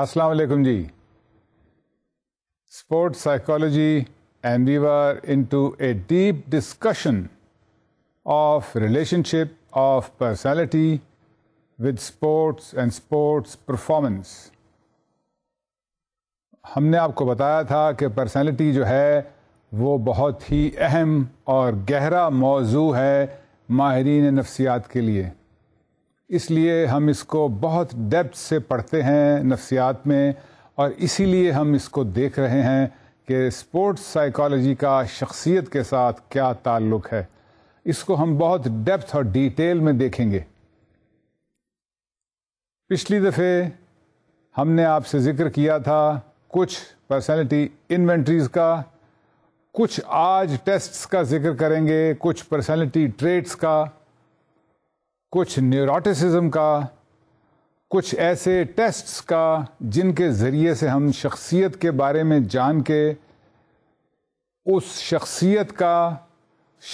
अस्सलाम वालेकुम जी sports psychology and we were into a deep discussion of relationship of personality with sports and sports performance हमने आपको बताया था कि पर्सनालिटी जो है वो बहुत ही अहम और गहरा मौजू है माहरीन नफ्सियात के लिए इसलिए हम इसको बहुत डेप्थ से पढ़ते हैं नफ्सियात में और इसीलिए हम इसको देख रहे हैं कि स्पोर्ट्स साइकोलॉजी का शख्सियत के साथ क्या ताल्लुक है इसको हम बहुत डेप्थ और डिटेल में देखेंगे पिछली दफ़े हमने आपसे ज़िक्र किया था कुछ पर्सनैलिटी इन्वेंट्रीज़ का कुछ आज टेस्ट्स का जिक्र करेंगे कुछ पर्सनैलिटी ट्रेट्स का कुछ न्यूरोटिसिज्म का कुछ ऐसे टेस्ट्स का जिनके ज़रिए से हम शख्सियत के बारे में जान के उस शख्सियत का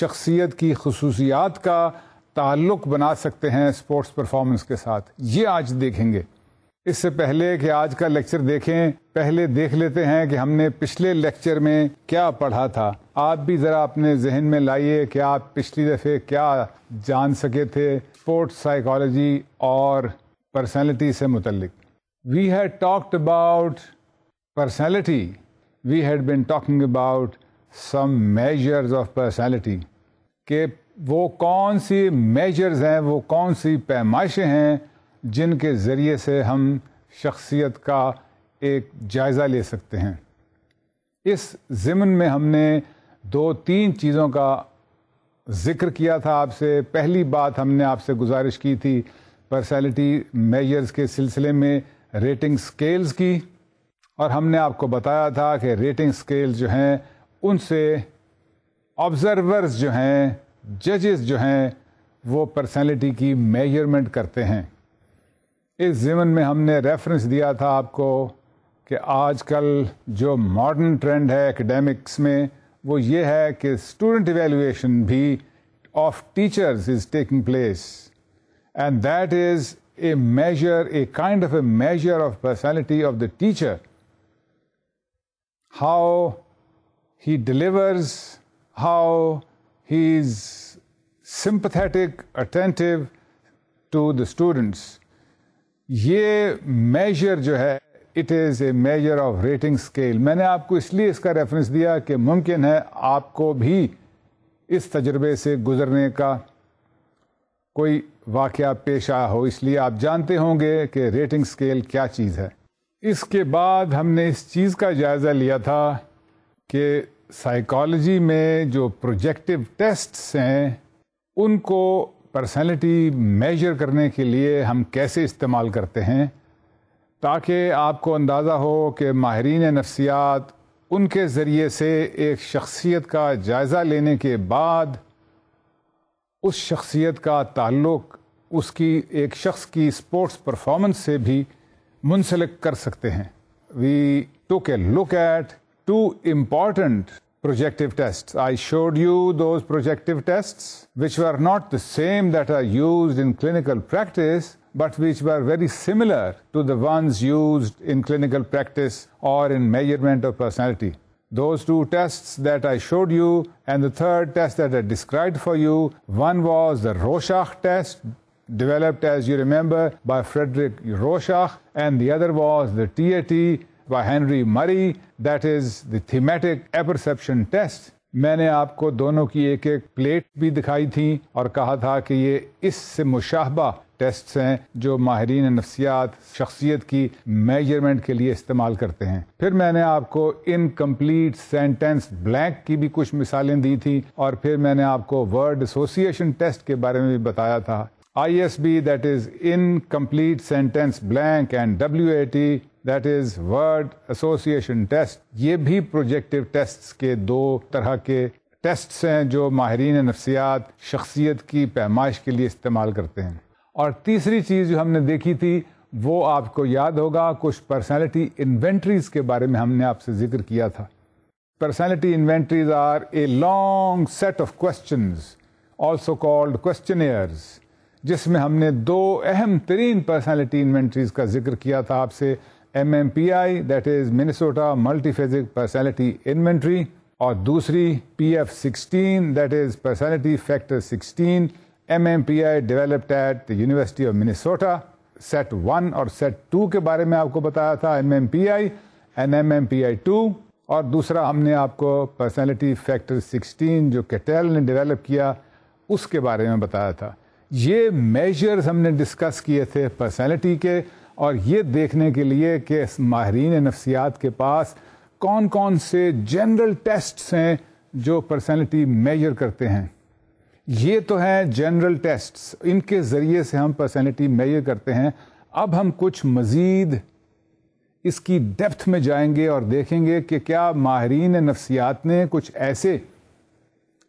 शख्सियत की खसूसियात का ताल्लुक बना सकते हैं स्पोर्ट्स परफॉर्मेंस के साथ ये आज देखेंगे इससे पहले कि आज का लेक्चर देखें पहले देख लेते हैं कि हमने पिछले लेक्चर में क्या पढ़ा था आप भी ज़रा अपने जहन में लाइए कि आप पिछली दफ़े क्या जान सके थे स्पोर्ट्स साइकोलॉजी और पर्सनैलिटी से मुतलक we had talked about personality we had been talking about some measures of personality के वो कौन सी मेजर्स हैं वो कौन सी पैमाइशें हैं जिनके ज़रिए से हम शख्सियत का एक जायज़ा ले सकते हैं इस ज़मन में हमने दो तीन चीज़ों का जिक्र किया था आपसे पहली बात हमने आपसे गुजारिश की थी पर्सनैलिटी मेजर्स के सिलसिले में रेटिंग स्केल्स की और हमने आपको बताया था कि रेटिंग स्केल जो हैं उनसे ऑब्जर्वर्स जो हैं जजेस जो हैं वो पर्सनैलिटी की मेजरमेंट करते हैं इस जीवन में हमने रेफरेंस दिया था आपको कि आजकल जो मॉडर्न ट्रेंड है एकेडमिक्स में वो ये है कि स्टूडेंट इवेल्युएशन भी of teachers is taking place and that is a measure a kind of a measure of personality of the teacher how he delivers, how he's sympathetic, attentive to the students. ये measure जो है it is a measure of rating scale मैंने आपको इसलिए इसका reference दिया कि मुमकिन है आपको भी इस तजर्बे से गुज़रने का कोई वाक़ पेश आया हो इसलिए आप जानते होंगे कि रेटिंग स्केल क्या चीज़ है इसके बाद हमने इस चीज़ का जायज़ा लिया था कि साइकोलॉजी में जो प्रोजेक्टिव टेस्ट्स हैं उनको पर्सनैलिटी मेजर करने के लिए हम कैसे इस्तेमाल करते हैं ताकि आपको अंदाज़ा हो कि माहरीन नफ्सियात उनके ज़रिए से एक शख्सियत का जायज़ा लेने के बाद उस शख्सियत का ताल्लुक उसकी एक शख्स की स्पोर्ट्स परफॉर्मेंस से भी मुंसलिक कर सकते हैं we took a look at two important projective tests. I showed you those projective tests, which were not the same that are used in clinical practice, but which were very similar to the ones used in clinical practice or in measurement of personality. Those two tests that I showed you and the third test that I described for you, one was the Rorschach test, developed as you remember by Frederick Rorschach, and the other was the TAT by Henry Murray, that is the thematic apperception test. Many आपको दोनों की एक एक plate भी दिखाई थी और कहा था कि टेस्ट हैं जो माहरीन नफसियात शख्सियत की मेजरमेंट के लिए इस्तेमाल करते हैं फिर मैंने आपको इनकम्प्लीट सेंटेंस ब्लैंक की भी कुछ मिसालें दी थी और फिर मैंने आपको वर्ड एसोसिएशन टेस्ट के बारे में भी बताया था I S B that is incomplete sentence blank and W A T that is word association test ये भी प्रोजेक्टिव टेस्ट के दो तरह के टेस्ट हैं जो माहरीन नफसियात शख्सियत की पैमाइश के लिए इस्तेमाल करते हैं और तीसरी चीज़ जो हमने देखी थी वो आपको याद होगा कुछ पर्सनैलिटी इन्वेंट्रीज के बारे में हमने आपसे जिक्र किया था personality inventories are a long set of question also called question जिसमें हमने दो अहम तरीन पर्सनैलिटी इन्वेंट्रीज का जिक्र किया था आपसे M M P I that is Minnesota multiphasic personality inventory और दूसरी P F sixteen that is personality factor sixteen MMPI developed at the university of Minnesota set one और सेट टू के बारे में आपको बताया था एमएमपीआई एंड एमएमपीआई टू और दूसरा हमने आपको पर्सनैलिटी फैक्टर 16 जो कैटेल ने डेवलप किया उसके बारे में बताया था ये मेजर्स हमने डिस्कस किए थे पर्सनैलिटी के और ये देखने के लिए कि माहरीन नफ्सियात के पास कौन कौन से जनरल टेस्ट्स हैं जो पर्सनैलिटी मेजर करते हैं ये तो हैं जनरल टेस्ट्स इनके ज़रिए से हम पर्सनैलिटी मेजर करते हैं अब हम कुछ मज़ीद इसकी डेप्थ में जाएंगे और देखेंगे कि क्या माहरीन नफ्सियात ने कुछ ऐसे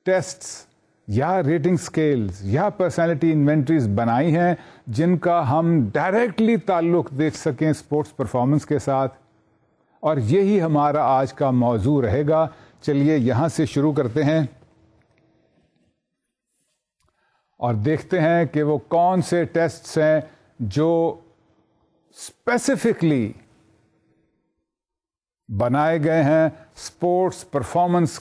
टेस्ट्स या रेटिंग स्केल्स या पर्सनैलिटी इन्वेंट्रीज बनाई हैं जिनका हम डायरेक्टली ताल्लुक़ देख सकें स्पोर्ट्स परफॉर्मेंस के साथ और यही हमारा आज का मौजू रहेगा चलिए यहाँ से शुरू करते हैं और देखते हैं कि वो कौन से टेस्ट्स हैं जो स्पेसिफिकली बनाए गए हैं स्पोर्ट्स परफॉर्मेंस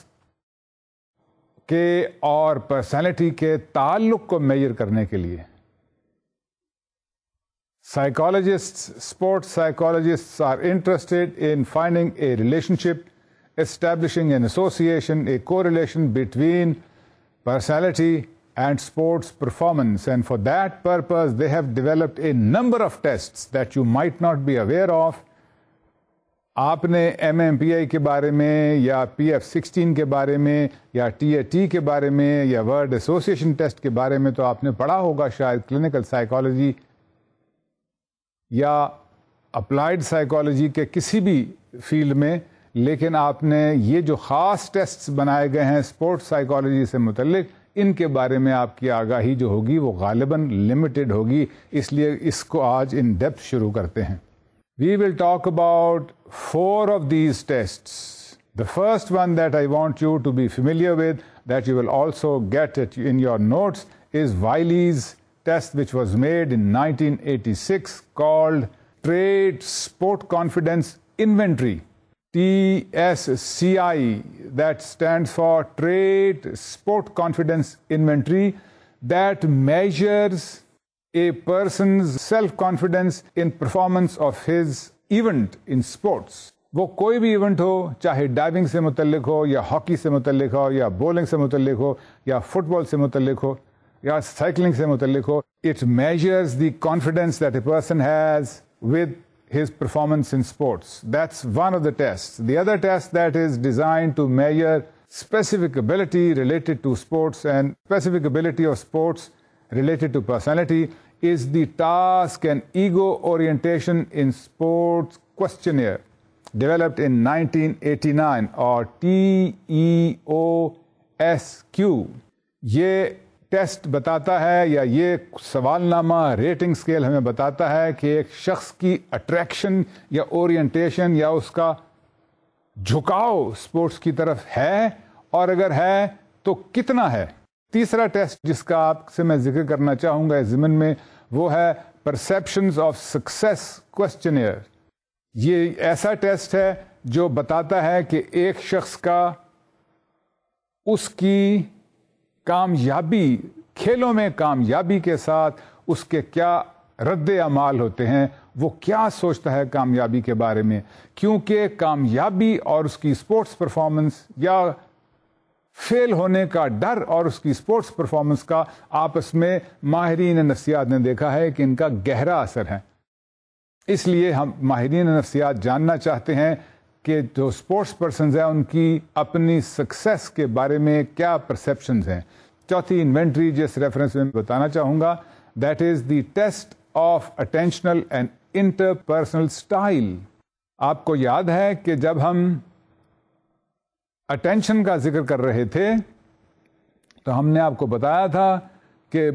के और पर्सनैलिटी के ताल्लुक को मेजर करने के लिए Psychologists, sports psychologists are interested in finding a relationship, establishing an association, a correlation between personality and sports performance. And for that purpose, they have developed a number of tests that you might not be aware of. आपने M M P I के बारे में या P F sixteen के बारे में या T A T के बारे में या वर्ड एसोसिएशन टेस्ट के बारे में तो आपने पढ़ा होगा शायद क्लिनिकल साइकोलॉजी या अप्लाइड साइकोलॉजी के किसी भी फील्ड में लेकिन आपने ये जो ख़ास टेस्ट बनाए गए हैं स्पोर्ट्स साइकोलॉजी से मुतलिक इनके बारे में आपकी आगाही जो होगी वो गालिबा लिमिटेड होगी इसलिए इसको आज इन डेप्थ शुरू करते हैं we will talk about four of these tests. The first one that I want you to be familiar with, that you will also get it in your notes, is Wiley's test, which was made in 1986 called Trade Sport Confidence Inventory. TSCI, that stands for Trade Sport Confidence Inventory, that measures a person's self-confidence in performance of his event in sports. वो कोई भी event हो चाहे diving से मुतलक हो या hockey से मुतलक हो या बॉलिंग से मुतलक हो या फुटबॉल से मुतलक हो या साइकिलिंग से मुतलक हो it measures the confidence that a person has with his performance in sports. That's one of the tests. The other test that is designed to measure specific ability related to sports and specific ability of sports related to personality is the task and ego orientation in sports questionnaire developed in 1989 or TEOSQ. ये test बताता है या ये सवालनामा rating scale हमें बताता है कि एक शख्स की अट्रैक्शन या ओरिएंटेशन या उसका झुकाव स्पोर्ट्स की तरफ है और अगर है तो कितना है तीसरा टेस्ट जिसका आपसे मैं जिक्र करना चाहूँगा जिमन में वो है परसेप्शन ऑफ सक्सेस क्वेश्चन ये ऐसा टेस्ट है जो बताता है कि एक शख्स का उसकी कामयाबी खेलों में कामयाबी के साथ उसके क्या रद्द अमाल होते हैं वो क्या सोचता है कामयाबी के बारे में क्योंकि कामयाबी और उसकी स्पोर्ट्स परफॉर्मेंस या फेल होने का डर और उसकी स्पोर्ट्स परफॉर्मेंस का आपस में माहरीन नफ्सियात ने देखा है कि इनका गहरा असर है इसलिए हम माहरीन नफ्सियात जानना चाहते हैं कि जो स्पोर्ट्स पर्सन हैं उनकी अपनी सक्सेस के बारे में क्या परसेप्शन हैं चौथी इन्वेंट्री जिस रेफरेंस में बताना चाहूंगा that is the test of attentional and interpersonal style आपको याद है कि जब हम अटेंशन का जिक्र कर रहे थे तो हमने आपको बताया था कि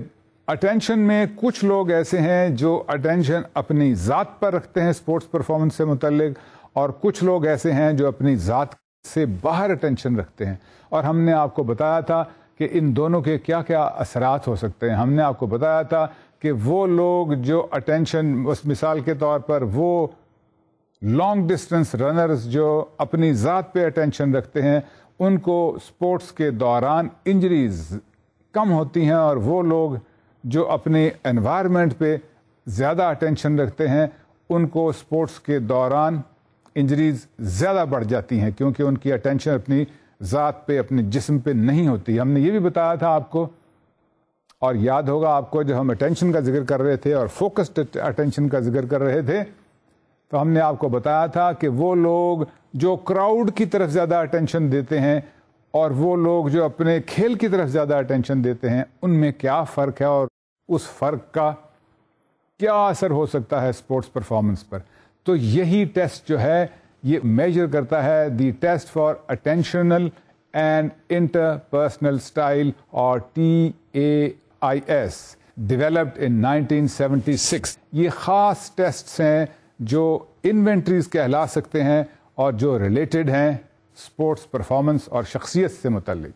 अटेंशन में कुछ लोग ऐसे हैं जो अटेंशन अपनी ज़ात पर रखते हैं स्पोर्ट्स परफॉर्मेंस से मुतलक और कुछ लोग ऐसे हैं जो अपनी ज़ात से बाहर अटेंशन रखते हैं और हमने आपको बताया था कि इन दोनों के क्या क्या असरात हो सकते हैं हमने आपको बताया था कि वो लोग जो अटेंशन बस मिसाल के तौर पर वो लॉन्ग डिस्टेंस रनर्स जो अपनी ज़ात पे अटेंशन रखते हैं उनको स्पोर्ट्स के दौरान इंजरीज कम होती हैं और वो लोग जो अपने एनवायरनमेंट पे ज़्यादा अटेंशन रखते हैं उनको स्पोर्ट्स के दौरान इंजरीज ज़्यादा बढ़ जाती हैं क्योंकि उनकी अटेंशन अपनी ज़ात पे अपने जिस्म पे नहीं होती हमने ये भी बताया था आपको और याद होगा आपको जब हम अटेंशन का जिक्र कर रहे थे और फोकस्ड अटेंशन का जिक्र कर रहे थे तो हमने आपको बताया था कि वो लोग जो क्राउड की तरफ ज़्यादा अटेंशन देते हैं और वो लोग जो अपने खेल की तरफ ज़्यादा अटेंशन देते हैं उनमें क्या फ़र्क है और उस फ़र्क का क्या असर हो सकता है स्पोर्ट्स परफॉर्मेंस पर तो यही टेस्ट जो है ये मेजर करता है the test for attentional and interpersonal style और T A I S developed in 1976 ये ख़ास टेस्ट्स हैं जो इन्वेंट्रीज कहला सकते हैं और जो रिलेटेड हैं स्पोर्ट्स परफॉर्मेंस और शख्सियत से मुतल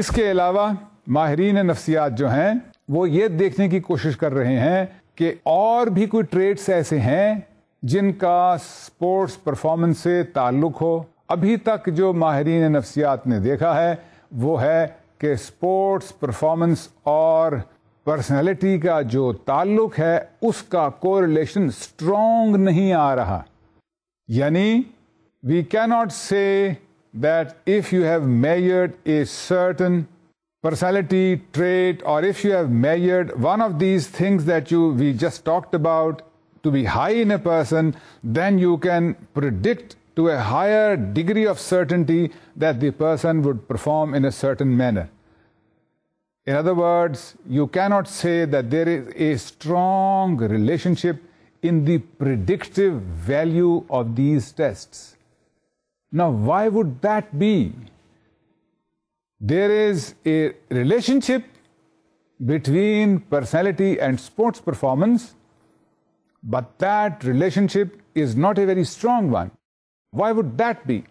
इसके अलावा माहरीन नफ्सियात जो हैं वो ये देखने की कोशिश कर रहे हैं कि और भी कोई ट्रेड्स ऐसे हैं जिनका स्पोर्ट्स परफॉर्मेंस से ताल्लुक हो अभी तक जो माहरीन नफ्सियात ने देखा है वो है कि स्पोर्ट्स परफॉर्मेंस और पर्सनैलिटी का जो ताल्लुक है उसका कोरिलेशन स्ट्रॉन्ग नहीं आ रहा यानी we cannot say that if you have measured a certain personality trait or if you have measured one of these things that you we just talked about to be high in a person, then you can predict to a higher degree of certainty that the person would perform in a certain manner. In other words, you cannot say that there is a strong relationship in the predictive value of these tests. Now, why would that be? There is a relationship between personality and sports performance, But that relationship is not a very strong one. Why would that be?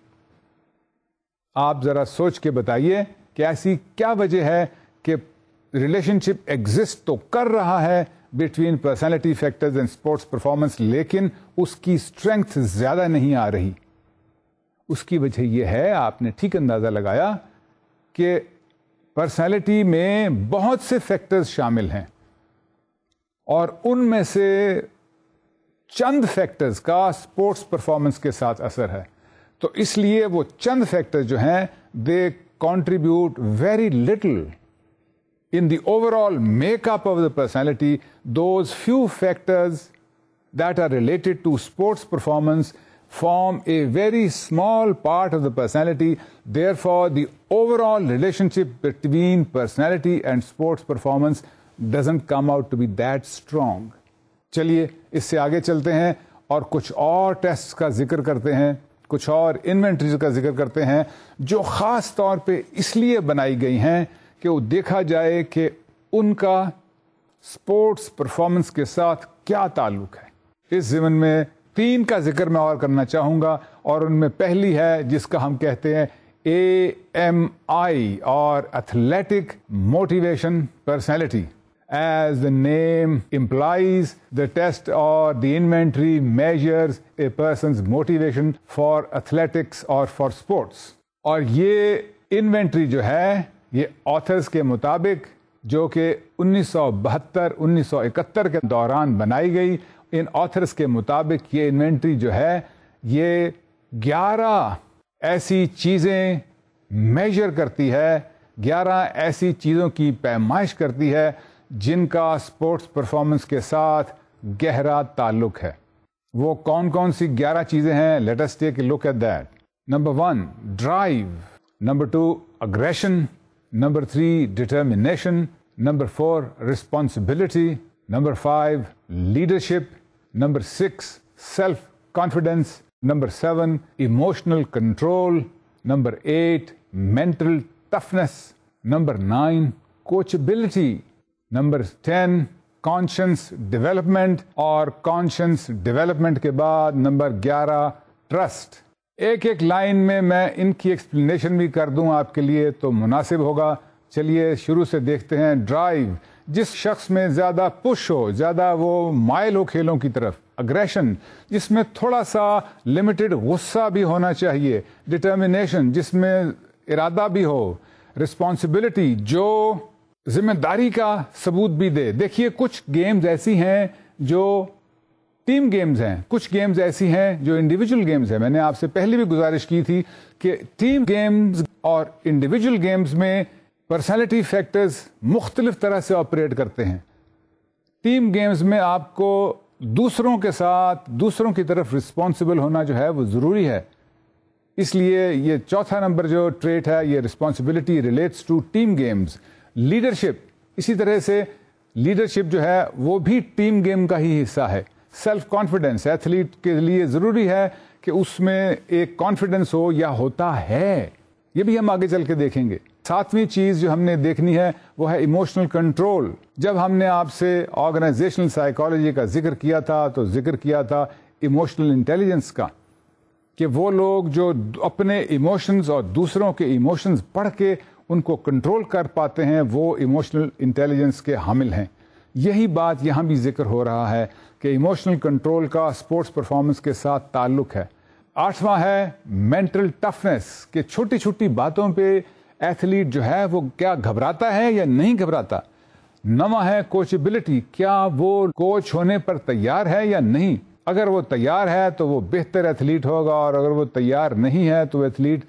आप जरा सोच के बताइए कि ऐसी क्या वजह है कि रिलेशनशिप एग्जिस्ट तो कर रहा है between personality factors and sports performance लेकिन उसकी स्ट्रेंथ ज्यादा नहीं आ रही उसकी वजह यह है आपने ठीक अंदाजा लगाया कि पर्सनैलिटी में बहुत से फैक्टर्स शामिल हैं और उनमें से चंद फैक्टर्स का स्पोर्ट्स परफॉर्मेंस के साथ असर है तो इसलिए वो चंद फैक्टर जो हैं they contribute very little in the overall makeup of the personality, those few factors that are related to sports performance form a very small part of the personality. Therefore, the overall relationship between personality and sports performance doesn't come out to be that strong. चलिए इससे आगे चलते हैं और कुछ और test का जिक्र करते हैं कुछ और इन्वेंट्रीज का जिक्र करते हैं जो ख़ास तौर पे इसलिए बनाई गई हैं कि वो देखा जाए कि उनका स्पोर्ट्स परफॉर्मेंस के साथ क्या ताल्लुक है इस जीवन में तीन का जिक्र मैं और करना चाहूंगा और उनमें पहली है जिसका हम कहते हैं ए एम आई और athletic motivation personality as the name implies, the test or the inventory measures a person's motivation for athletics or for sports. और ये इन्वेंट्री जो है ये ऑथर्स के मुताबिक जो कि 1972 1971 के दौरान बनाई गई इन ऑथर्स के मुताबिक ये इन्वेंट्री जो है ये 11 ऐसी चीज़ें मेजर करती है 11 ऐसी चीज़ों की पैमाइश करती है जिनका स्पोर्ट्स परफॉर्मेंस के साथ गहरा ताल्लुक है वो कौन कौन सी ग्यारह चीजें हैं let's take look at that number one drive number two aggression number three determination number four responsibility number five leadership number six self confidence number seven emotional control number eight mental toughness number nine coachability number ten conscience development और conscience development के बाद number ग्यारह trust एक एक line में मैं इनकी explanation भी कर दूं आपके लिए तो मुनासिब होगा चलिए शुरू से देखते हैं ड्राइव जिस शख्स में ज़्यादा पुश हो ज़्यादा वो माइल हो खेलों की तरफ अग्रेशन जिसमें थोड़ा सा लिमिटेड गुस्सा भी होना चाहिए डिटर्मिनेशन जिसमें इरादा भी हो रिस्पॉन्सिबिलिटी जो जिम्मेदारी का सबूत भी दे देखिए कुछ गेम्स ऐसी हैं जो टीम गेम्स हैं कुछ गेम्स ऐसी हैं जो इंडिविजुअल गेम्स हैं मैंने आपसे पहले भी गुजारिश की थी कि टीम गेम्स और इंडिविजुअल गेम्स में पर्सनैलिटी फैक्टर्स मुख्तलिफ तरह से ऑपरेट करते हैं टीम गेम्स में आपको दूसरों के साथ दूसरों की तरफ रिस्पॉन्सिबल होना जो है वो ज़रूरी है इसलिए ये चौथा नंबर जो ट्रेट है ये responsibility relates to team games leadership इसी तरह से लीडरशिप जो है वो भी टीम गेम का ही हिस्सा है सेल्फ कॉन्फिडेंस एथलीट के लिए ज़रूरी है कि उसमें एक कॉन्फिडेंस हो या होता है ये भी हम आगे चल के देखेंगे सातवीं चीज़ जो हमने देखनी है वो है इमोशनल कंट्रोल जब हमने आपसे ऑर्गेनाइजेशनल साइकोलॉजी का जिक्र किया था तो जिक्र किया था इमोशनल इंटेलिजेंस का कि वो लोग जो अपने इमोशंस और दूसरों के इमोशंस पढ़ के उनको कंट्रोल कर पाते हैं वो इमोशनल इंटेलिजेंस के हामिल हैं यही बात यहाँ भी जिक्र हो रहा है कि इमोशनल कंट्रोल का स्पोर्ट्स परफॉर्मेंस के साथ ताल्लुक है आठवां है मेंटल टफनेस कि छोटी छोटी बातों पे एथलीट जो है वो क्या घबराता है या नहीं घबराता नवा है कोचेबिलिटी क्या वो कोच होने पर तैयार है या नहीं अगर वो तैयार है तो वो बेहतर एथलीट होगा और अगर वो तैयार नहीं है तो एथलीट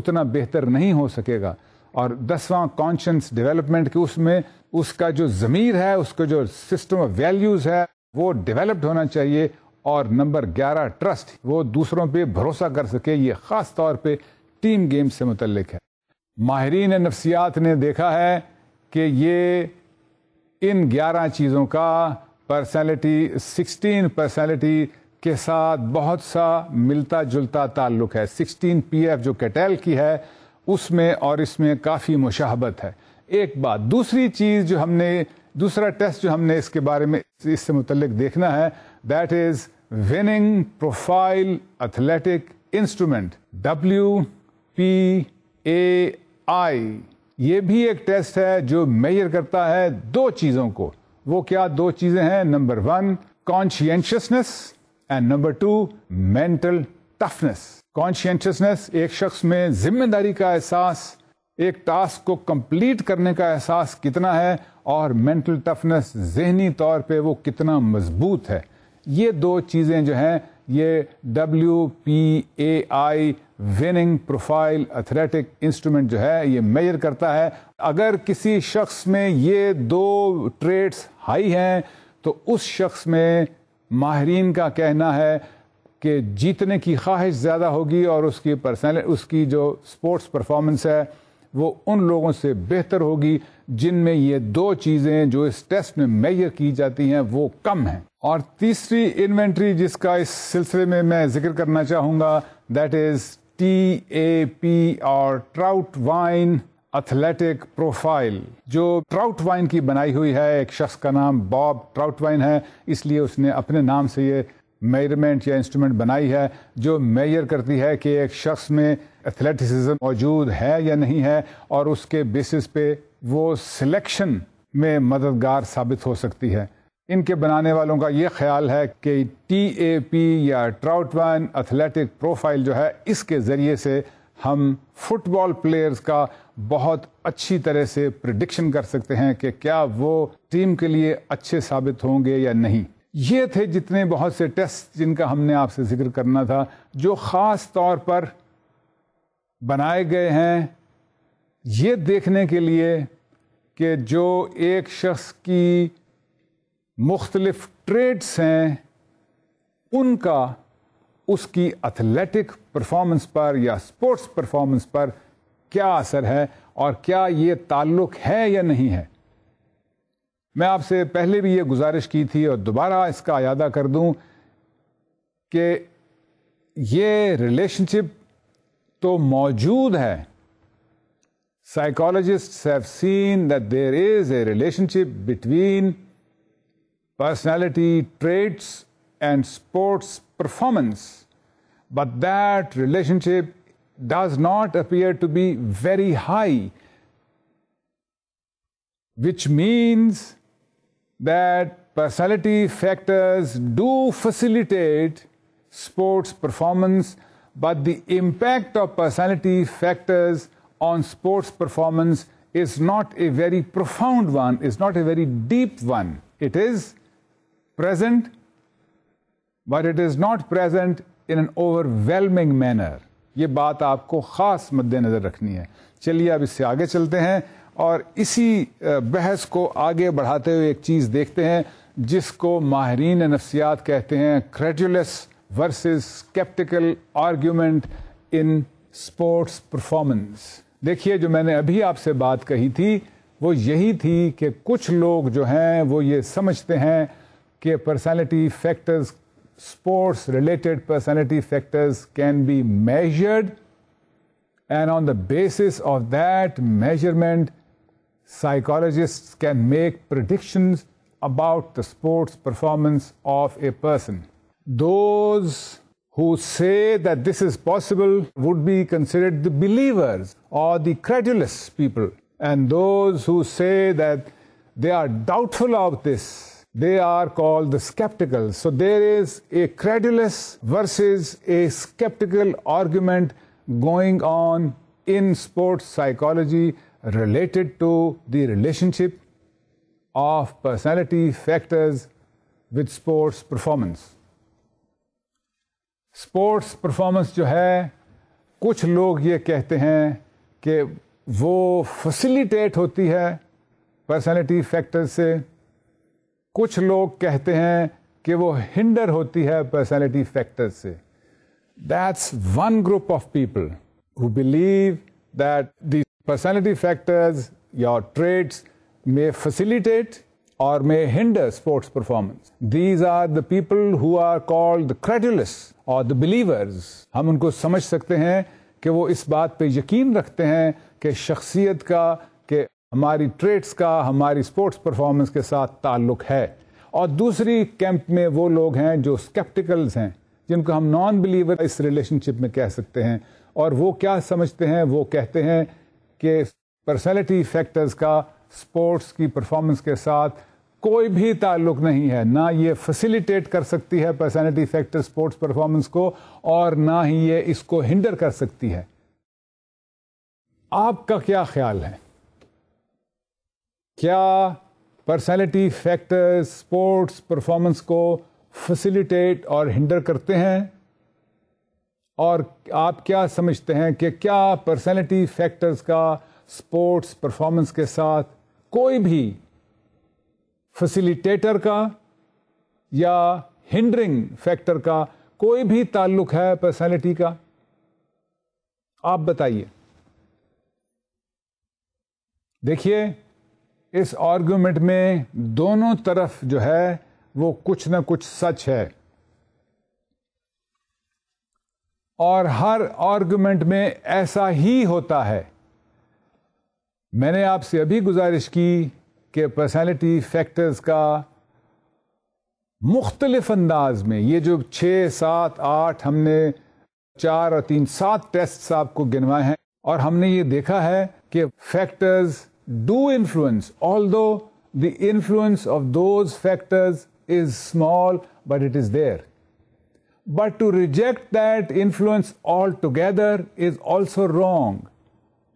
उतना बेहतर नहीं हो सकेगा और दसवां कॉन्शंस डेवलपमेंट कि उसमें उसका जो ज़मीर है उसका जो सिस्टम ऑफ वैल्यूज़ है वो डेवलप्ड होना चाहिए और नंबर ग्यारह ट्रस्ट वो दूसरों पे भरोसा कर सके ये ख़ास तौर पे टीम गेम से मुतलक है माहरीन नफ्सियात ने देखा है कि ये इन ग्यारह चीज़ों का पर्सनैलिटी सिक्सटीन पर्सनैलिटी के साथ बहुत सा मिलता जुलता ताल्लुक है सिक्सटीन पी एफ जो कैटेल की है उसमें और इसमें काफ़ी मुशाहबत है एक बात दूसरी चीज़ जो हमने दूसरा टेस्ट जो हमने इसके बारे में इससे मुतलक देखना है that is winning profile athletic instrument W P A I ये भी एक टेस्ट है जो मेजर करता है दो चीज़ों को वो क्या दो चीज़ें हैं number one conscientiousness and number two mental toughness conscientiousness एक शख्स में जिम्मेदारी का एहसास एक टास्क को कंप्लीट करने का एहसास कितना है और मेंटल टफनेस जहनी तौर पे वो कितना मजबूत है ये दो चीज़ें जो हैं ये W P A I winning profile athletic instrument जो है ये मेजर करता है अगर किसी शख्स में ये दो ट्रेड्स हाई हैं तो उस शख्स में माहरीन का कहना है कि जीतने की ख्वाहिश ज़्यादा होगी और उसकी पर्सनल उसकी जो स्पोर्ट्स परफॉर्मेंस है वो उन लोगों से बेहतर होगी जिनमें ये दो चीज़ें जो इस टेस्ट में मैयर की जाती हैं वो कम हैं और तीसरी इन्वेंट्री जिसका इस सिलसिले में मैं जिक्र करना चाहूँगा that is T A P और ट्राउट वाइन एथलेटिक प्रोफाइल जो ट्राउट वाइन की बनाई हुई है एक शख्स का नाम बॉब ट्राउट वाइन है इसलिए उसने अपने नाम से ये मेजरमेंट या इंस्ट्रूमेंट बनाई है जो मेजर करती है कि एक शख्स में एथलेटिसिज्म मौजूद है या नहीं है और उसके बेसिस पे वो सिलेक्शन में मददगार साबित हो सकती है इनके बनाने वालों का ये ख्याल है कि टी ए पी या ट्राउटवाइन एथलेटिक प्रोफाइल जो है इसके ज़रिए से हम फुटबॉल प्लेयर्स का बहुत अच्छी तरह से प्रडिक्शन कर सकते हैं कि क्या वो टीम के लिए अच्छे साबित होंगे या नहीं ये थे जितने बहुत से टेस्ट जिनका हमने आपसे जिक्र करना था जो ख़ास तौर पर बनाए गए हैं ये देखने के लिए कि जो एक शख्स की मुख्तलफ़ ट्रेड्स हैं उनका उसकी एथलेटिक परफॉर्मेंस पर या स्पोर्ट्स परफॉर्मेंस पर क्या असर है और क्या ये ताल्लुक़ है या नहीं है मैं आपसे पहले भी ये गुजारिश की थी और दोबारा इसका अदा कर दूं कि ये रिलेशनशिप तो मौजूद है psychologist have seen that there is a relationship between personality traits and sports performance but that relationship does not appear to be very high which means that personality factors do facilitate sports performance, but the impact of personality factors on sports performance is not a very profound one, is not a very deep one. It is present, but it is not present in an overwhelming manner. ये बात आपको ख़ास मद्देनज़र रखनी है चलिए अब इससे आगे चलते हैं और इसी बहस को आगे बढ़ाते हुए एक चीज़ देखते हैं जिसको माहरीन नफसियात कहते हैं credulous versus sceptical argument in sports performance देखिए जो मैंने अभी आपसे बात कही थी वो यही थी कि कुछ लोग जो हैं वो ये समझते हैं कि personality factors sports related personality factors can be measured and on the basis of that measurement psychologists can make predictions about the sports performance of a person. Those who say that this is possible would be considered the believers or the credulous people. And those who say that they are doubtful of this, they are called the skeptical. So there is a credulous versus a skeptical argument going on in sports psychology related to the relationship of personality factors with sports performance. Sports performance जो है कुछ लोग ये कहते हैं कि वो facilitate होती है पर्सनालिटी फैक्टर से कुछ लोग कहते हैं कि वो हिंडर होती है पर्सनालिटी फैक्टर से that's one group of people who believe that the Personality factors, your traits may facilitate or may hinder sports performance. These are the people who are called the credulous or the believers. हम उनको समझ सकते हैं कि वो इस बात पे यकीन रखते हैं कि शख्सियत का कि हमारी ट्रेड्स का हमारी स्पोर्ट्स परफॉर्मेंस के साथ ताल्लुक है और दूसरी कैंप में वो लोग हैं जो स्केप्टिकल्स हैं जिनको हम नॉन बिलीवर इस रिलेशनशिप में कह सकते हैं और वो क्या समझते हैं वो कहते हैं कि पर्सनैलिटी फैक्टर्स का स्पोर्ट्स की परफॉर्मेंस के साथ कोई भी ताल्लुक नहीं है ना ये फैसिलिटेट कर सकती है पर्सनैलिटी फैक्टर स्पोर्ट्स परफॉर्मेंस को और ना ही ये इसको हिंडर कर सकती है आपका क्या ख्याल है क्या पर्सनैलिटी फैक्टर्स स्पोर्ट्स परफॉर्मेंस को फैसिलिटेट और हिंडर करते हैं और आप क्या समझते हैं कि क्या पर्सनैलिटी फैक्टर्स का स्पोर्ट्स परफॉर्मेंस के साथ कोई भी फैसिलिटेटर का या हिंडरिंग फैक्टर का कोई भी ताल्लुक है पर्सनैलिटी का आप बताइए देखिए इस आर्गुमेंट में दोनों तरफ जो है वो कुछ ना कुछ सच है और हर आर्गुमेंट में ऐसा ही होता है मैंने आपसे अभी गुजारिश की कि पर्सनैलिटी फैक्टर्स का मुख्तलिफ अंदाज में ये जो छः सात आठ हमने चार और तीन सात टेस्ट आपको गिनवाए हैं और हमने ये देखा है कि factors do influence although the influence of those factors is small but it is there But to reject that influence altogether is also wrong.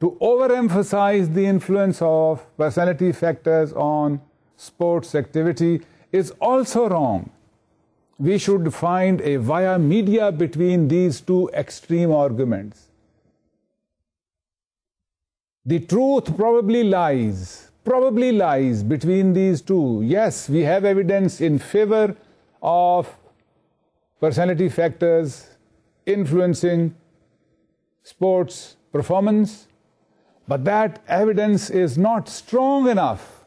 To overemphasize the influence of personality factors on sports activity is also wrong. We should find a via media between these two extreme arguments. The truth probably lies, probably lies between these two. Yes, we have evidence in favor of personality factors influencing sports performance, but that evidence is not strong enough,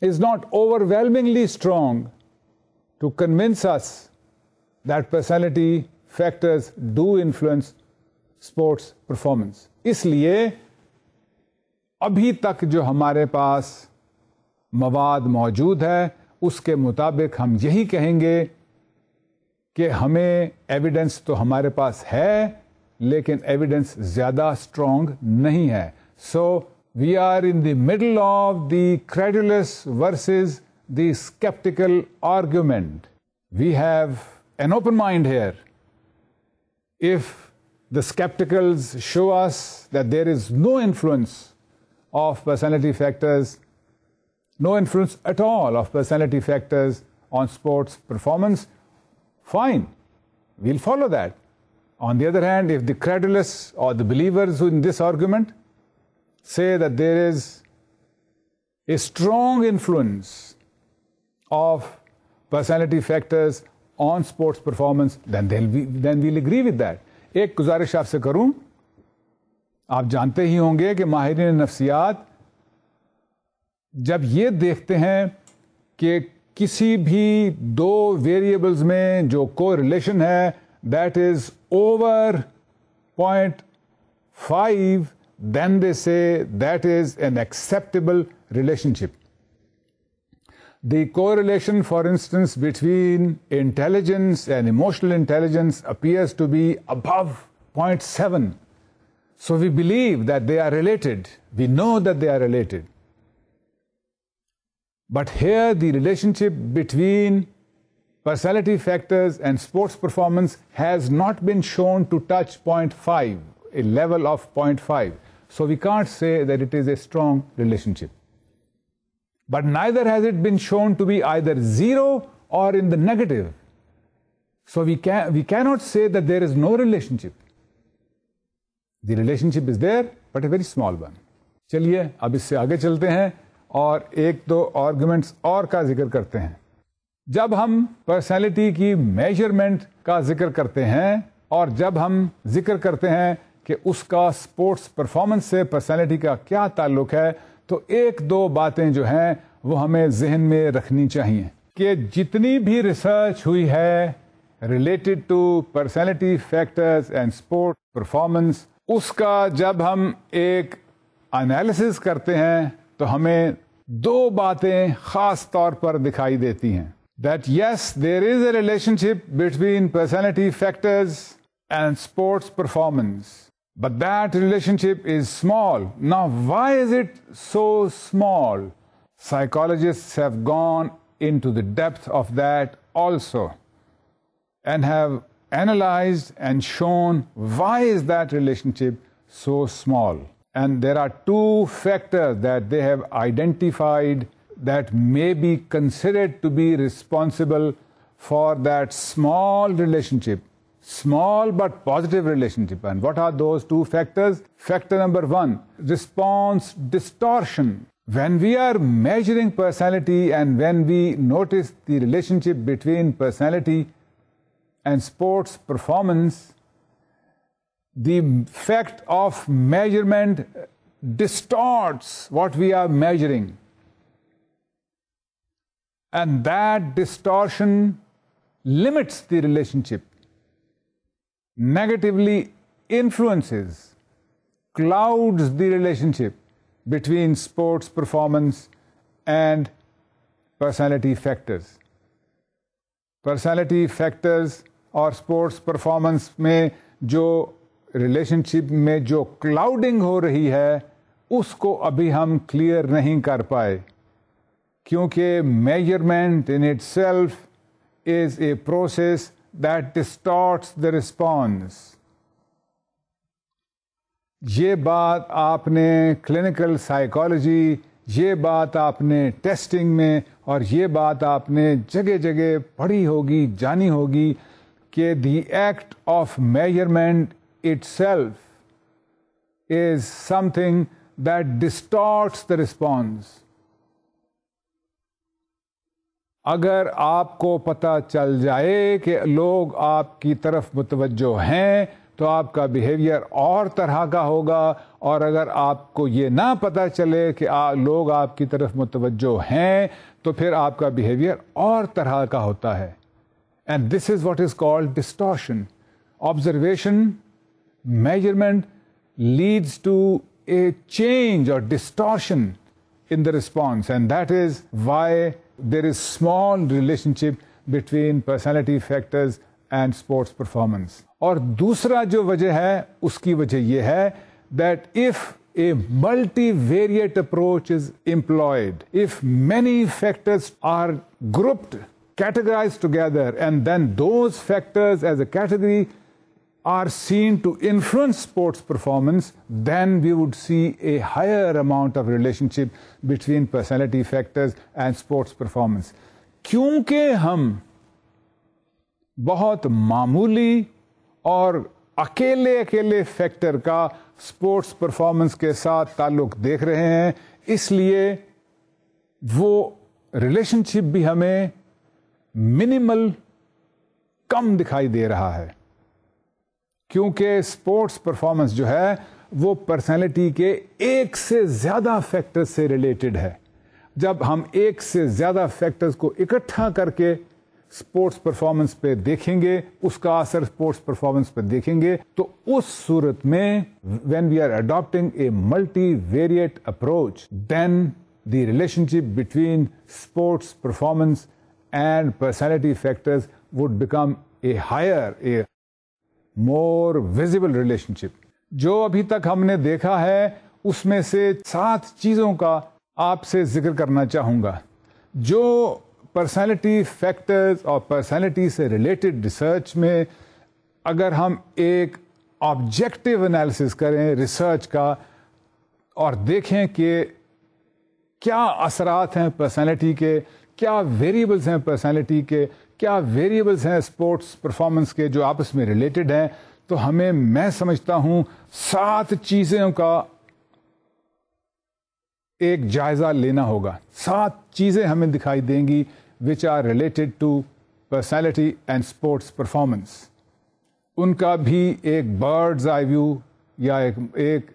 is not overwhelmingly strong to convince us that personality factors do influence sports performance. इसलिए अभी तक जो हमारे पास मवाद मौजूद है उसके मुताबिक हम यही कहेंगे कि हमें एविडेंस तो हमारे पास है लेकिन एविडेंस ज्यादा स्ट्रांग नहीं है so we are in the middle of the credulous versus the sceptical argument we have an open mind here if the sceptics show us that there is no influence of personality factors no influence at all of personality factors on sports performance, fine, we'll follow that. On the other hand, if the credulous or the believers in this argument say that there is a strong influence of personality factors on sports performance, then they'll be, then we'll agree with that. एक गुजारिश आपसे करूं आप जानते ही होंगे कि माहरीन जब ये देखते हैं कि किसी भी दो वेरिएबल्स में जो को रिलेशन है that is over point five then they say that is an acceptable relationship The correlation, for instance, between intelligence and emotional intelligence appears to be above 0.7. So we believe that they are related. We know that they are related. But here the relationship between personality factors and sports performance has not been shown to touch 0.5, a level of 0.5. So we can't say that it is a strong relationship. But neither has it been shown to be either zero or in the negative. So we, can, we cannot say that there is no relationship. The relationship is there, but a very small one. चलिए अब इससे आगे चलते हैं और एक दो arguments और का जिक्र करते हैं जब हम पर्सनैलिटी की मेजरमेंट का जिक्र करते हैं और जब हम जिक्र करते हैं कि उसका स्पोर्ट्स परफॉर्मेंस से पर्सनैलिटी का क्या ताल्लुक है तो एक दो बातें जो हैं वो हमें जहन में रखनी चाहिए कि जितनी भी रिसर्च हुई है related to personality factors and sport performance उसका जब हम एक अनालिस करते हैं तो हमें दो बातें खास तौर पर दिखाई देती हैं that yes there relationship a relationship between personality factors and sports performance but that relationship is small ना why is it psychologists have gone into the depth of that also and have analyzed and shown why is that relationship so small and there are two factors that they have identified that may be considered to be responsible for that small relationship, small but positive relationship. And what are those two factors? Factor number one, response distortion. When we are measuring personality and when we notice the relationship between personality and sports performance, the fact of measurement distorts what we are measuring. And that distortion limits the relationship, negatively influences, clouds the relationship between sports performance and personality factors. Personality factors or sports performance may, जो रिलेशनशिप में जो clouding हो रही है उसको अभी हम क्लियर नहीं कर पाए क्योंकि measurement in itself is a process that distorts the response ये बात आपने क्लिनिकल साइकोलॉजी ये बात आपने टेस्टिंग में और ये बात आपने जगह जगह पढ़ी होगी जानी होगी कि the act of measurement itself is something that distorts the response अगर आपको पता चल जाए कि लोग आपकी तरफ मुतवजो हैं तो आपका बिहेवियर और तरह का होगा और अगर आपको ये ना पता चले कि आ, लोग आपकी तरफ मुतवजो हैं तो फिर आपका बिहेवियर और तरह का होता है and this is what is called distortion observation measurement leads to a change or distortion in the response and that is why there is small relationship between personality factors and sports performance Or, दूसरा जो वजह है that if a multivariate approach is employed, if many factors are grouped, categorized together, and then those factors as a category are seen to influence sports performance, then we would see a higher amount of relationship between personality factors and sports performance. क्योंकि हम बहुत मामूली और अकेले अकेले factor का sports performance के साथ ताल्लुक देख रहे हैं इसलिए वो रिलेशनशिप भी हमें मिनिमल कम दिखाई दे रहा है क्योंकि स्पोर्ट्स परफॉर्मेंस जो है वो पर्सनैलिटी के एक से ज़्यादा फैक्टर्स से रिलेटेड है जब हम एक से ज़्यादा फैक्टर्स को इकट्ठा करके स्पोर्ट्स परफॉर्मेंस पे देखेंगे उसका असर स्पोर्ट्स परफॉर्मेंस पे देखेंगे तो उस सूरत में when we are adopting a multi variate approach then the relationship between sports performance and personality factors would become a higher a more visible relationship जो अभी तक हमने देखा है उसमें से सात चीज़ों का आपसे जिक्र करना चाहूंगा जो पर्सनैलिटी फैक्टर्स और पर्सनैलिटी से रिलेटेड रिसर्च में अगर हम एक ऑब्जेक्टिव एनालिसिस करें रिसर्च का और देखें कि क्या असरात हैं पर्सनैलिटी के क्या वेरिएबल्स हैं पर्सनैलिटी के क्या वेरिएबल्स हैं स्पोर्ट्स परफॉर्मेंस के जो आपस में रिलेटेड हैं तो हमें मैं समझता हूं सात चीजों का एक जायजा लेना होगा सात चीजें हमें दिखाई देंगी which are related to personality and sports performance उनका भी एक बर्ड्स आई व्यू या एक एक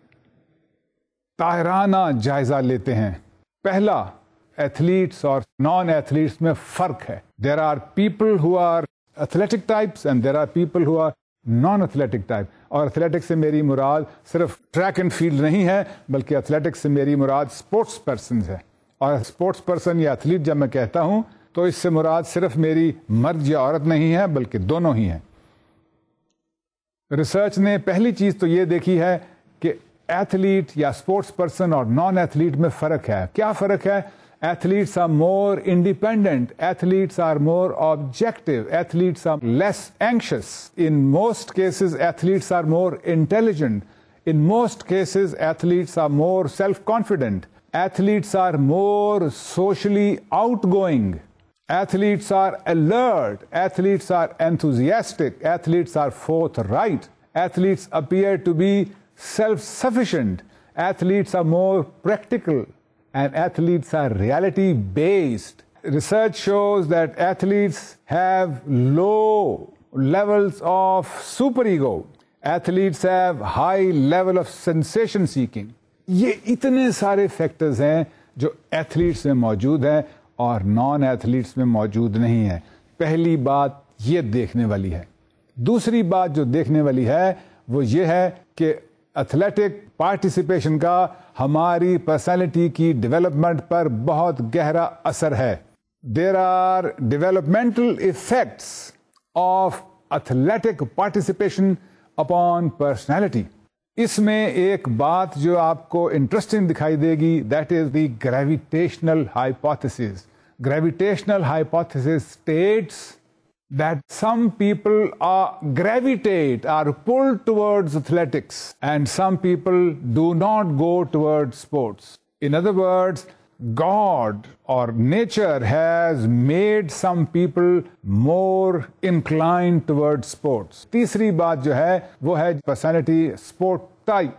ताहराना जायजा लेते हैं पहला एथलीट्स और नॉन एथलीट्स में फ़र्क है There are people who are athletic types and there are people who are non athletic type और एथलेटिक से मेरी मुराद सिर्फ ट्रैक एंड फील्ड नहीं है बल्कि एथलेटिक से मेरी मुराद स्पोर्ट्स पर्सन है और स्पोर्ट्स पर्सन या एथलीट जब मैं कहता हूं तो इससे मुराद सिर्फ मेरी मर्द या औरत नहीं है बल्कि दोनों ही हैं रिसर्च ने पहली चीज तो ये देखी है कि एथलीट या स्पोर्ट्स पर्सन और नॉन एथलीट में फर्क है क्या फर्क है Athletes are more independent. Athletes are more objective. Athletes are less anxious. In most cases, athletes are more intelligent. In most cases, athletes are more self-confident. Athletes are more socially outgoing. Athletes are alert. Athletes are enthusiastic. Athletes are forthright. Athletes appear to be self sufficient. Athletes are more practical. and athletes are reality based. Research shows that athletes have low levels of superego. Athletes have high level of sensation seeking. ये इतने सारे factors हैं जो athletes में मौजूद हैं और non athletes में मौजूद नहीं है पहली बात ये देखने वाली है दूसरी बात जो देखने वाली है वो ये है कि एथलेटिक पार्टिसिपेशन का हमारी पर्सनैलिटी की डेवलपमेंट पर बहुत गहरा असर है there are developmental effects of athletic participation upon personality इसमें एक बात जो आपको इंटरेस्टिंग दिखाई देगी that is the gravitational hypothesis gravitational hypothesis states that some people are gravitate are pulled towards athletics and some people do not go towards sports in other words god or nature has made some people more inclined towards sports teesri baat jo hai wo hai personality sport type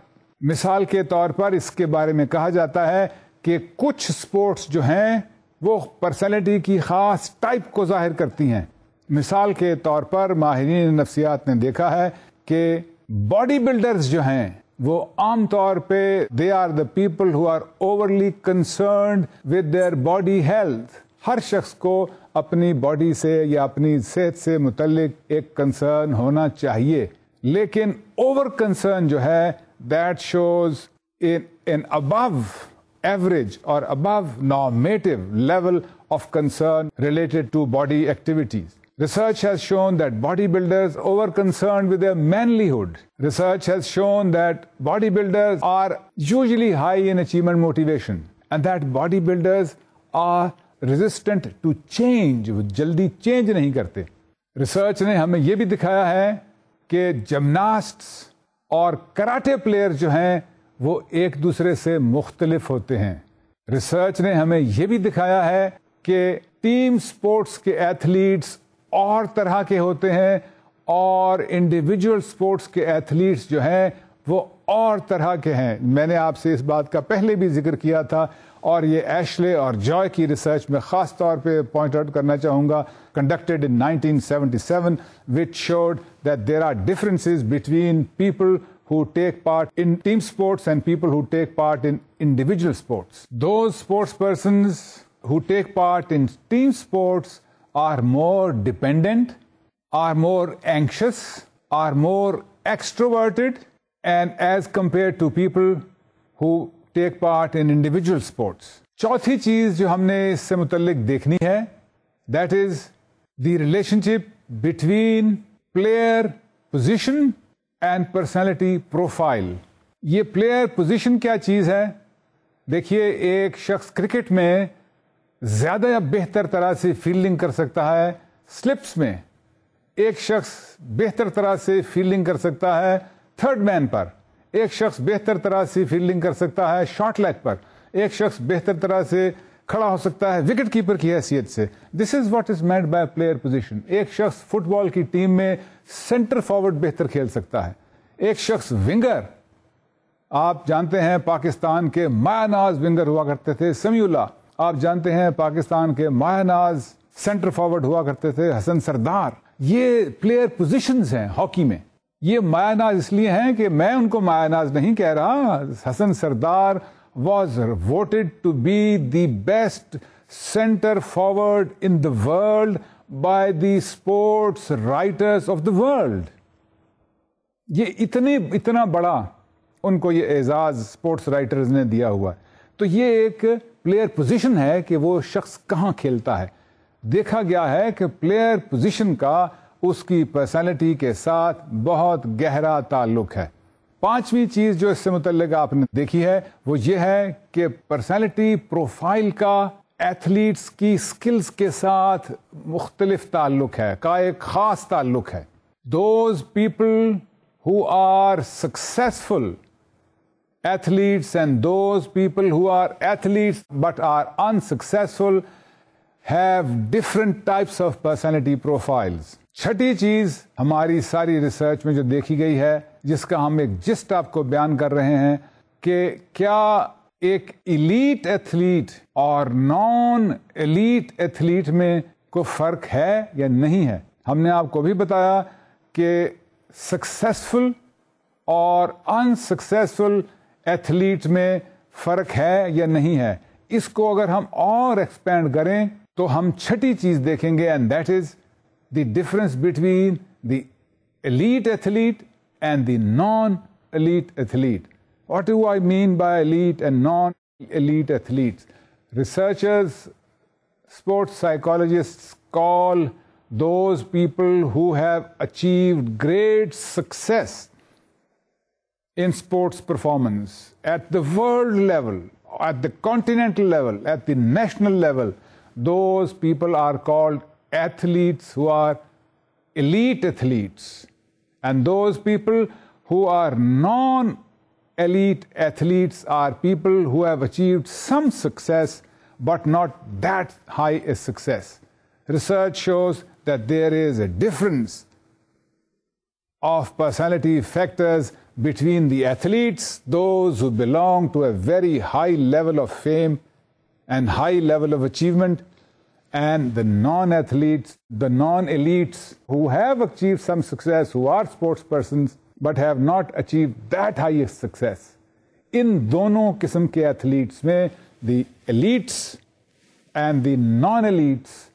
misal ke taur par iske bare mein kaha jata hai ki kuch sports jo hain वो personality की खास type को जाहिर करती हैं मिसाल के तौर पर माहरीन नफ्सियात ने देखा है कि बॉडी बिल्डर्स जो हैं वो आमतौर पे they are the people who are overly concerned with their body health हर शख्स को अपनी बॉडी से या अपनी सेहत से मुतलक एक कंसर्न होना चाहिए लेकिन ओवर कंसर्न जो है that shows in in above average और above normative level of concern related to body activities Research has shown that bodybuilders over concerned with their manlyhood. Research has shown that bodybuilders are usually high in achievement motivation and that bodybuilders are resistant to change. जल्दी change नहीं करते. Research ने हमें ये भी दिखाया है कि जिमनास्ट्स और कराटे प्लेयर जो हैं वो एक दूसरे से मुख्तलिफ होते हैं रिसर्च ने हमें यह भी दिखाया है कि टीम स्पोर्ट्स के एथलीट्स और तरह के होते हैं और इंडिविजुअल स्पोर्ट्स के एथलीट्स जो हैं वो और तरह के हैं मैंने आपसे इस बात का पहले भी जिक्र किया था और ये एशले और जॉय की रिसर्च में ख़ास तौर पे पॉइंट आउट करना चाहूँगा conducted in 1977 which showed that there are differences between people who take part in team sports and people who take part in individual sports though sports person who take part in team sports are more dependent, are more anxious, are more extroverted, and as compared to people who take part in individual sports. चौथी चीज जो हमने इससे मुतलिक देखनी है that is the relationship between player position and personality profile ये player position क्या चीज है देखिए एक शख्स क्रिकेट में ज़्यादा या बेहतर तरह से फील्डिंग कर सकता है स्लिप्स में एक शख्स बेहतर तरह से फील्डिंग कर सकता है थर्ड मैन पर एक शख्स बेहतर तरह से फील्डिंग कर सकता है शॉर्ट लेग पर एक शख्स बेहतर तरह से खड़ा हो सकता है विकेट कीपर की हैसियत से this is what is meant by player position एक शख्स फुटबॉल की टीम में सेंटर फॉरवर्ड बेहतर खेल सकता है एक शख्स विंगर आप जानते हैं पाकिस्तान के मायानाज विंगर हुआ करते थे समयुल्ला आप जानते हैं पाकिस्तान के मायानाज सेंटर फॉरवर्ड हुआ करते थे हसन सरदार ये प्लेयर पोजिशन है हॉकी में ये मायानाज इसलिए हैं कि मैं उनको मायानाज नहीं कह रहा Hasan Sardar was voted to be देश centre forward in the world by the sports writers of the world ये इतने इतना बड़ा उनको ये एजाज़ स्पोर्ट्स राइटर्स ने दिया हुआ है तो ये एक प्लेयर पोजीशन है कि वो शख्स कहां खेलता है देखा गया है कि प्लेयर पोजीशन का उसकी पर्सनैलिटी के साथ बहुत गहरा ताल्लुक है पांचवी चीज जो इससे मुतलक आपने देखी है वो ये है कि पर्सनैलिटी प्रोफाइल का एथलीट्स की स्किल्स के साथ मुख्तलिफ ताल्लुक है का एक खास ताल्लुक है those people who are successful athletes and those people who are athletes but are unsuccessful have different types of personality profiles. छठी चीज हमारी सारी रिसर्च में जो देखी गई है जिसका हम एक जिस्ट आपको बयान कर रहे हैं कि क्या एक इलीट एथलीट और नॉन एलीट एथलीट में को फर्क है या नहीं है हमने आपको भी बताया कि सक्सेसफुल और अनसक्सेसफुल एथलीट्स में फर्क है या नहीं है इसको अगर हम और एक्सपेंड करें तो हम छठी चीज देखेंगे and that is the difference between elite athlete and the non-elite athlete. What do I mean by elite and non-elite athletes? Researchers, sports psychologists call those people who have achieved great success in sports performance at the world level, at the continental level, at the national level, those people are called athletes who are elite athletes. And those people who are non elite athletes are people who have achieved some success but not that high a success. Research shows that there is a difference of personality factors between the athletes, those who belong to a very high level of fame and high level of achievement, and the non athletes, the non elites who have achieved some success, who are sports persons, but have not achieved that highest success. in दोनों किस्म athletes athletes the elites and the non-elites,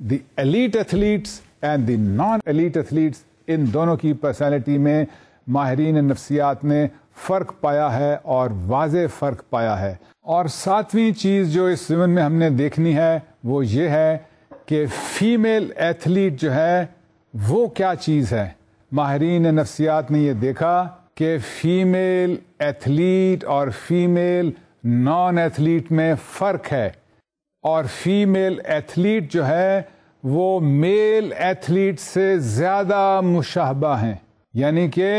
the elite athletes and the non-elite athletes, in dono की personality में माहरीन नफसियात ने फ़र्क पाया है और वाज फ़र्क पाया है और सातवीं चीज़ जो इस ज़मन में हमने देखनी है वो ये है कि फ़ीमेल एथलीट जो है वो क्या चीज़ है माहरीन नफ्सियात ने यह देखा कि फ़ीमेल एथलीट और फ़ीमेल नॉन एथलीट में फ़र्क है और फीमेल एथलीट जो है वो मेल एथलीट से ज़्यादा मुशाहबा हैं यानी कि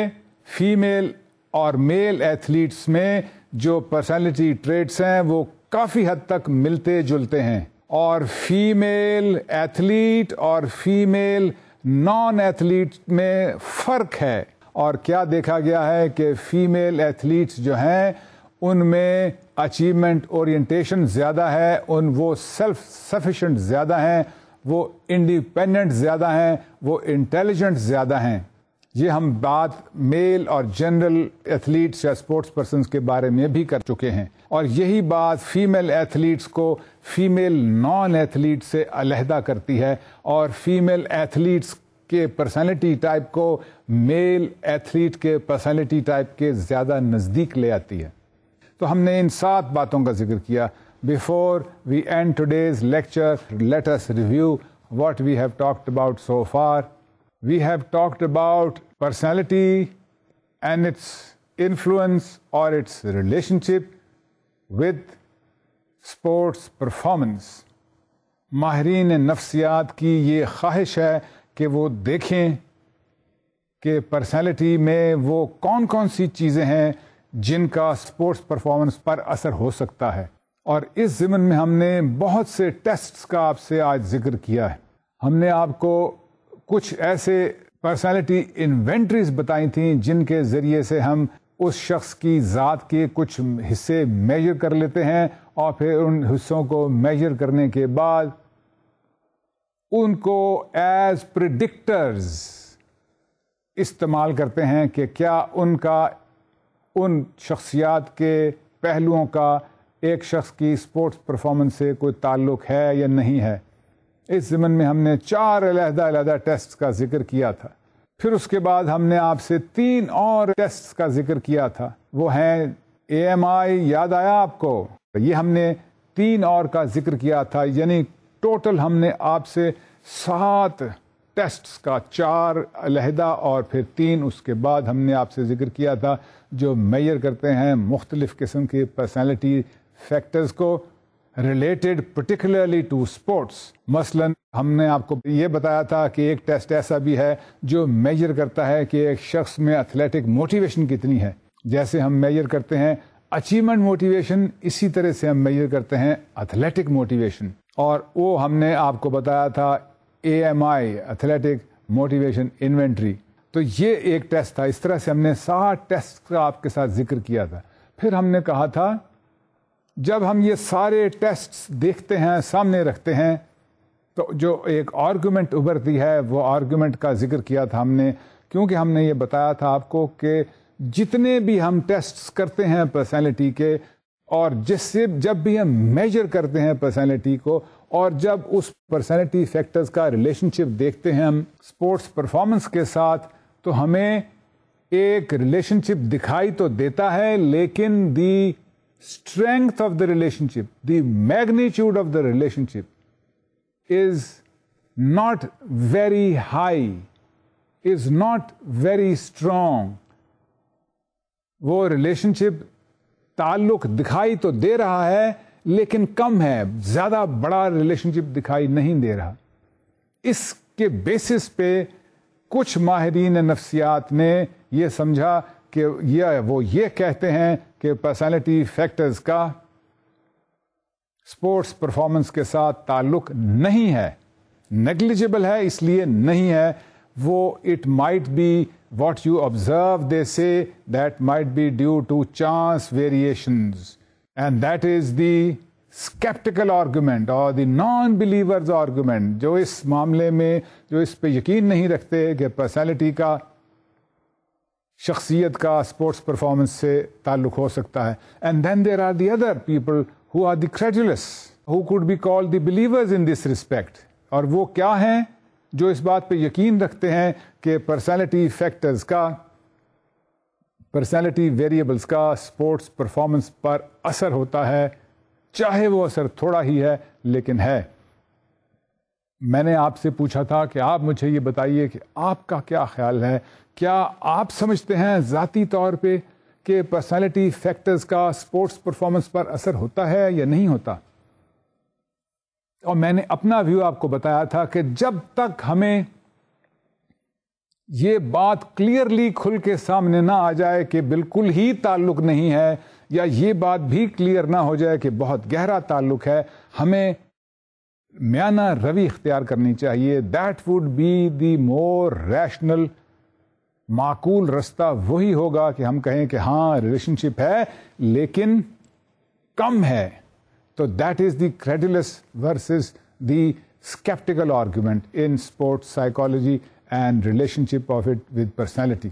फीमेल और मेल एथलीट्स में जो पर्सनैलिटी ट्रेट्स हैं वो काफ़ी हद तक मिलते जुलते हैं और फीमेल एथलीट और फीमेल नॉन एथलीट में फ़र्क है और क्या देखा गया है कि फीमेल एथलीट्स जो हैं उनमें अचीवमेंट ओरिएंटेशन ज़्यादा है उन वो सेल्फ सफिशेंट ज़्यादा हैं वो इंडिपेंडेंट ज़्यादा हैं वो इंटेलिजेंट ज़्यादा हैं ये हम बात मेल और जनरल एथलीट्स या स्पोर्ट्स पर्सन के बारे में भी कर चुके हैं और यही बात फीमेल एथलीट्स को फीमेल नॉन एथलीट से अलहदा करती है और फीमेल एथलीट्स के पर्सनैलिटी टाइप को मेल एथलीट के पर्सनैलिटी टाइप के ज़्यादा नज़दीक ले आती है तो हमने इन सात बातों का जिक्र किया before we end today's lecture let us review what we have talked about so far we have talked about personality and its influence or its relationship with sports performance माहरीन नफ्सियात की ये ख्वाहिश है कि वो देखें कि पर्सनैलिटी में वो कौन कौन सी चीज़ें हैं जिनका स्पोर्ट्स परफॉर्मेंस पर असर हो सकता है और इस ज़मन में हमने बहुत से टेस्ट्स का आपसे आज जिक्र किया है हमने आपको कुछ ऐसे पर्सनालिटी इन्वेंट्रीज बताई थी जिनके जरिए से हम उस शख्स की ज़ात के कुछ हिस्से मेजर कर लेते हैं और फिर उन हिस्सों को मेजर करने के बाद उनको एज प्रिडिक्टर्स इस्तेमाल करते हैं कि क्या उनका उन शख्सियात के पहलुओं का एक शख्स की स्पोर्ट्स परफॉर्मेंस से कोई ताल्लुक़ है या नहीं है इस ज़मन में हमने चार अलहदा अलहदा टेस्ट का जिक्र किया था फिर उसके बाद हमने आपसे तीन और टेस्ट का जिक्र किया था वो है ए एम आई याद आया आपको ये हमने तीन और का जिक्र किया था यानी टोटल हमने आपसे सात टेस्ट का चार अलहदा और फिर तीन उसके बाद हमने आपसे जिक्र किया था जो मैयर करते हैं मुख्तलिफ़ किस्म के पर्सनैलिटी फैक्टर्स को रिलेटेड पर्टिकुलरली टू स्पोर्ट्स मसलन हमने आपको ये बताया था कि एक टेस्ट ऐसा भी है जो मेजर करता है कि एक शख्स में एथलेटिक मोटिवेशन कितनी है जैसे हम मेजर करते हैं अचीवमेंट मोटिवेशन इसी तरह से हम मेजर करते हैं एथलेटिक मोटिवेशन और वो हमने आपको बताया था A M I athletic motivation inventory तो ये एक टेस्ट था इस तरह से हमने सात टेस्ट का आपके साथ जिक्र किया था फिर हमने कहा था जब हम ये सारे टेस्ट्स देखते हैं सामने रखते हैं तो जो एक आर्गूमेंट उभरती है वो आर्गूमेंट का जिक्र किया था हमने क्योंकि हमने ये बताया था आपको कि जितने भी हम टेस्ट्स करते हैं पर्सनैलिटी के और जिससे जब भी हम मेजर करते हैं पर्सनैलिटी को और जब उस पर्सनैलिटी फैक्टर्स का रिलेशनशिप देखते हैं हम स्पोर्ट्स परफॉर्मेंस के साथ तो हमें एक रिलेशनशिप दिखाई तो देता है लेकिन दी strength of the relationship, the magnitude of the relationship is not very high, is not very strong. वो relationship ताल्लुक दिखाई तो दे रहा है लेकिन कम है ज्यादा बड़ा relationship दिखाई नहीं दे रहा इसके basis पे कुछ माहरीन नफ्सियात ने यह समझा कि यह वो ये कहते हैं कि पर्सनैलिटी फैक्टर्स का स्पोर्ट्स परफॉर्मेंस के साथ ताल्लुक नहीं है नेग्लिजिबल है इसलिए नहीं है वो it might be what you observe they say that might be due to chance variations and that is the sceptical argument और दी नॉन बिलीवर्स आर्गूमेंट जो इस मामले में जो इस पे यकीन नहीं रखते कि पर्सनैलिटी का शख्सियत का स्पोर्ट्स परफॉर्मेंस से ताल्लुक हो सकता है and then there are the other people who are the credulous who could be called the believers in this respect और वो क्या हैं जो इस बात पे यकीन रखते हैं कि पर्सनैलिटी फैक्टर्स का पर्सनैलिटी वेरिएबल्स का स्पोर्ट्स परफॉर्मेंस पर असर होता है चाहे वो असर थोड़ा ही है लेकिन है मैंने आपसे पूछा था कि आप मुझे ये बताइए कि आपका क्या ख्याल है क्या आप समझते हैं ज़ाती तौर पे कि पर्सनालिटी फैक्टर्स का स्पोर्ट्स परफॉर्मेंस पर असर होता है या नहीं होता और मैंने अपना व्यू आपको बताया था कि जब तक हमें ये बात क्लियरली खुल के सामने ना आ जाए कि बिल्कुल ही ताल्लुक नहीं है या ये बात भी क्लियर ना हो जाए कि बहुत गहरा ताल्लुक है हमें म्याना रवि इख्तियार करनी चाहिए that would be the more rational माकूल रास्ता वही होगा कि हम कहें कि हाँ रिलेशनशिप है लेकिन कम है तो that is the credulous versus the sceptical argument in sports psychology and relationship of it with personality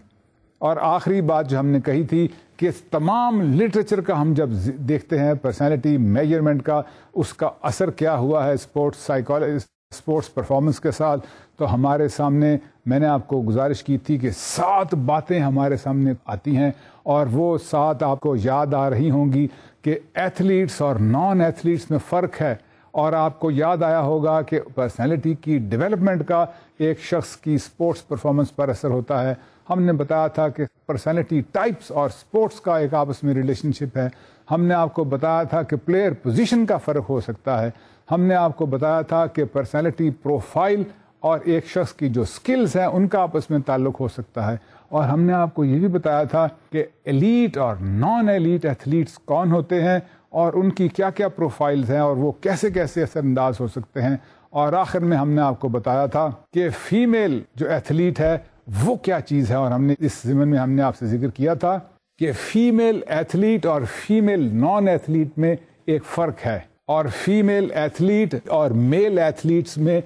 और आखिरी बात जो हमने कही थी कि इस तमाम लिटरेचर का हम जब देखते हैं पर्सनैलिटी मेजरमेंट का उसका असर क्या हुआ है स्पोर्ट्स साइकोलॉजी स्पोर्ट्स परफॉर्मेंस के साथ तो हमारे सामने मैंने आपको गुजारिश की थी कि सात बातें हमारे सामने आती हैं और वो सात आपको याद आ रही होंगी कि एथलीट्स और नॉन एथलीट्स में फ़र्क है और आपको याद आया होगा कि पर्सनैलिटी की डिवेलपमेंट का एक शख्स की स्पोर्ट्स परफॉर्मेंस पर असर होता है हमने बताया था कि पर्सनैलिटी टाइप्स और स्पोर्ट्स का एक आपस में रिलेशनशिप है हमने आपको बताया था कि प्लेयर पोजीशन का फ़र्क हो सकता है हमने आपको बताया था कि पर्सनैलिटी प्रोफाइल और एक शख्स की जो स्किल्स हैं उनका आपस में ताल्लुक हो सकता है और हमने आपको ये भी बताया था कि एलिट और नॉन एलीट एथलीट्स कौन होते हैं और उनकी क्या क्या प्रोफाइल्स हैं और वो कैसे कैसे असरअंदाज हो सकते हैं और आखिर में हमने आपको बताया था कि फीमेल जो एथलीट है वो क्या चीज़ है और हमने इस जिमन में हमने आपसे जिक्र किया था कि फीमेल एथलीट और फीमेल नॉन एथलीट में एक फ़र्क है और फीमेल एथलीट और मेल एथलीट्स में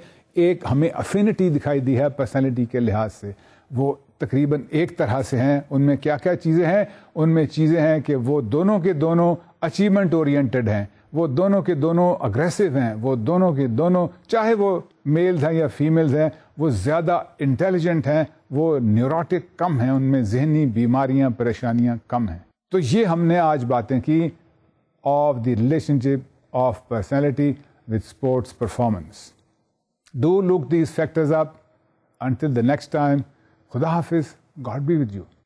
एक हमें अफिनिटी दिखाई दी है पर्सनैलिटी के लिहाज से वो तकरीबन एक तरह से हैं उनमें क्या क्या चीज़ें हैं उनमें चीज़ें हैं कि वो दोनों के दोनों अचीवमेंट ओरिएंटेड हैं वो दोनों के दोनों अग्रेसिव हैं वो दोनों के दोनों चाहे वो मेल्स हैं या फीमेल्स हैं वो ज़्यादा इंटेलिजेंट हैं वो न्यूरोटिक कम हैं उनमें जहनी बीमारियां परेशानियां कम हैं तो ये हमने आज बातें की of the relationship of personality with sports performance do look these factors up until the next time खुदा हाफिज गॉड बी विद यू